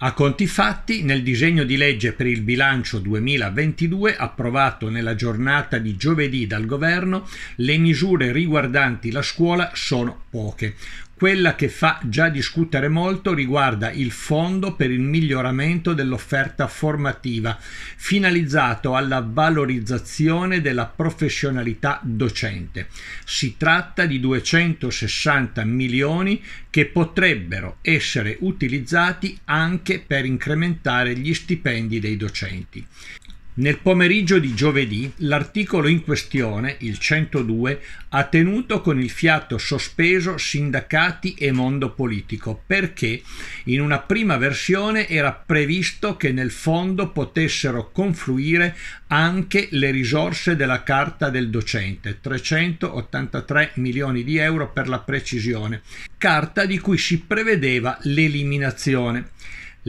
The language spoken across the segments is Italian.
A conti fatti, nel disegno di legge per il bilancio 2022 approvato nella giornata di giovedì dal governo, le misure riguardanti la scuola sono poche. Quella che fa già discutere molto riguarda il Fondo per il miglioramento dell'offerta formativa, finalizzato alla valorizzazione della professionalità docente. Si tratta di 260 milioni che potrebbero essere utilizzati anche per incrementare gli stipendi dei docenti. Nel pomeriggio di giovedì l'articolo in questione, il 102, ha tenuto con il fiato sospeso sindacati e mondo politico perché in una prima versione era previsto che nel fondo potessero confluire anche le risorse della carta del docente, 383 milioni di euro per la precisione, carta di cui si prevedeva l'eliminazione.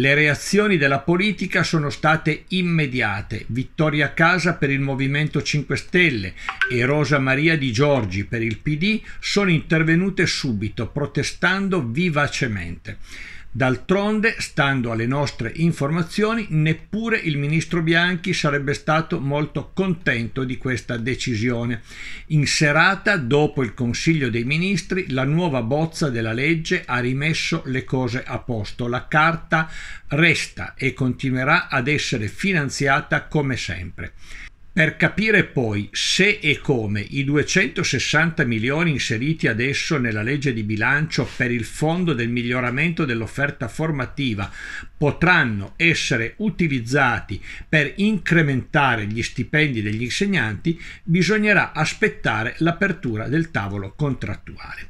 Le reazioni della politica sono state immediate. Vittoria casa per il Movimento 5 Stelle e Rosa Maria Di Giorgi per il PD sono intervenute subito, protestando vivacemente. D'altronde, stando alle nostre informazioni, neppure il ministro Bianchi sarebbe stato molto contento di questa decisione. In serata, dopo il Consiglio dei Ministri, la nuova bozza della legge ha rimesso le cose a posto. La carta resta e continuerà ad essere finanziata come sempre per capire poi se e come i 260 milioni inseriti adesso nella legge di bilancio per il fondo del miglioramento dell'offerta formativa potranno essere utilizzati per incrementare gli stipendi degli insegnanti, bisognerà aspettare l'apertura del tavolo contrattuale.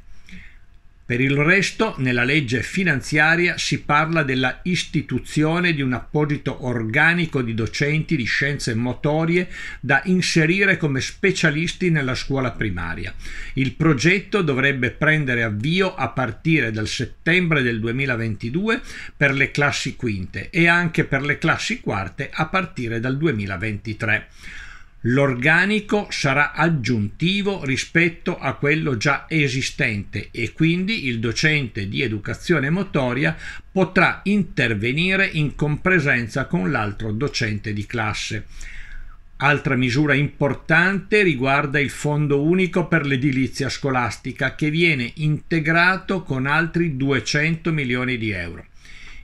Per il resto nella legge finanziaria si parla della istituzione di un apposito organico di docenti di scienze motorie da inserire come specialisti nella scuola primaria. Il progetto dovrebbe prendere avvio a partire dal settembre del 2022 per le classi quinte e anche per le classi quarte a partire dal 2023. L'organico sarà aggiuntivo rispetto a quello già esistente e quindi il docente di educazione motoria potrà intervenire in compresenza con l'altro docente di classe. Altra misura importante riguarda il Fondo unico per l'edilizia scolastica che viene integrato con altri 200 milioni di euro.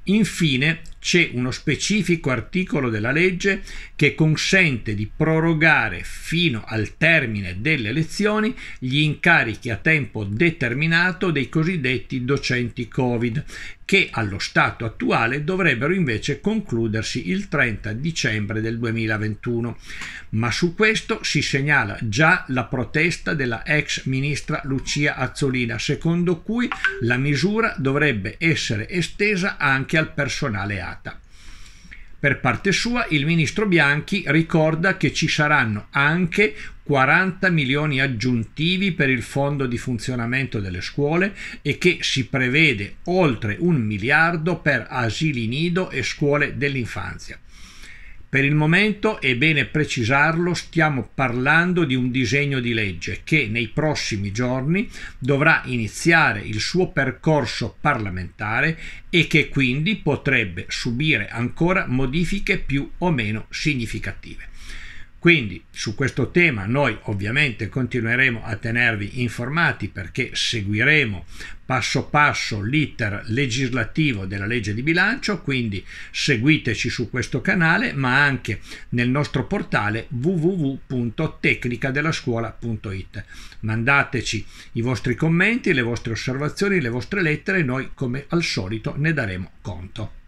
Infine, c'è uno specifico articolo della legge che consente di prorogare fino al termine delle elezioni gli incarichi a tempo determinato dei cosiddetti docenti Covid, che allo stato attuale dovrebbero invece concludersi il 30 dicembre del 2021. Ma su questo si segnala già la protesta della ex ministra Lucia Azzolina, secondo cui la misura dovrebbe essere estesa anche al personale A trattata. Per parte sua, il ministro Bianchi ricorda che ci saranno anche 40 milioni aggiuntivi per il fondo di funzionamento delle scuole e che si prevede oltre un miliardo per asili nido e scuole dell'infanzia. Per il momento, è bene precisarlo, stiamo parlando di un disegno di legge che nei prossimi giorni dovrà iniziare il suo percorso parlamentare e che quindi potrebbe subire ancora modifiche più o meno significative. Quindi su questo tema noi ovviamente continueremo a tenervi informati perché seguiremo passo passo l'iter legislativo della legge di bilancio, quindi seguiteci su questo canale ma anche nel nostro portale www.tecnicadelascuola.it. Mandateci i vostri commenti, le vostre osservazioni, le vostre lettere e noi come al solito ne daremo conto.